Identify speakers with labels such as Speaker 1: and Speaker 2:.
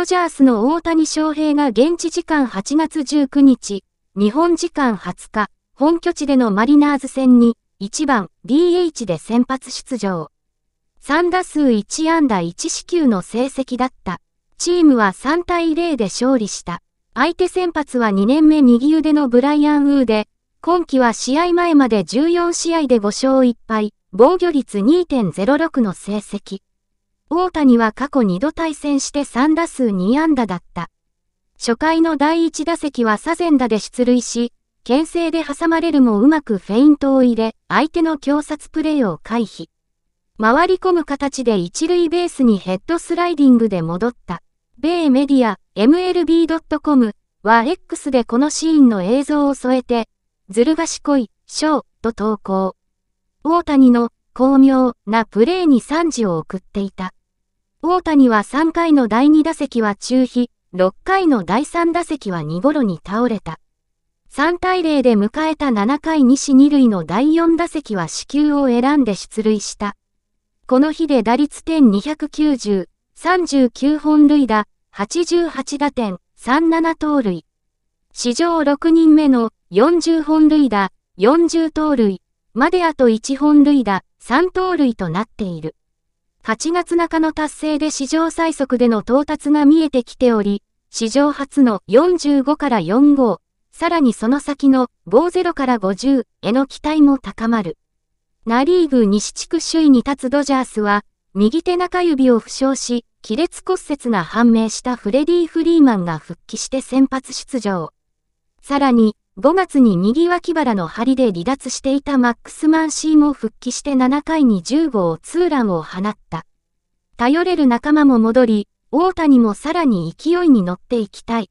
Speaker 1: ドジャースの大谷翔平が現地時間8月19日、日本時間20日、本拠地でのマリナーズ戦に、1番 DH で先発出場。3打数1安打1四球の成績だった。チームは3対0で勝利した。相手先発は2年目右腕のブライアン・ウーで、今季は試合前まで14試合で5勝1敗、防御率2.06の成績。大谷は過去2度対戦して3打数2安打だった。初回の第1打席は左前打で出塁し、牽制で挟まれるもうまくフェイントを入れ、相手の強殺プレーを回避。回り込む形で一塁ベースにヘッドスライディングで戻った。米メディア、MLB.com は X でこのシーンの映像を添えて、ずる賢い、ショー、と投稿。大谷の、巧妙なプレーに賛辞を送っていた。大谷は3回の第2打席は中飛、6回の第3打席は2頃に倒れた。3対0で迎えた7回西2塁の第4打席は死球を選んで出塁した。この日で打率点290、39本塁打、88打点、37盗塁。史上6人目の40本塁打、40盗塁、まであと1本塁打、3盗塁となっている。8月中の達成で史上最速での到達が見えてきており、史上初の45から45、さらにその先の50から50への期待も高まる。ナリーグ西地区首位に立つドジャースは、右手中指を負傷し、亀裂骨折が判明したフレディ・フリーマンが復帰して先発出場。さらに、5月に右脇腹の張りで離脱していたマックスマンシーも復帰して7回に10号ツーランを放った。頼れる仲間も戻り、大谷もさらに勢いに乗っていきたい。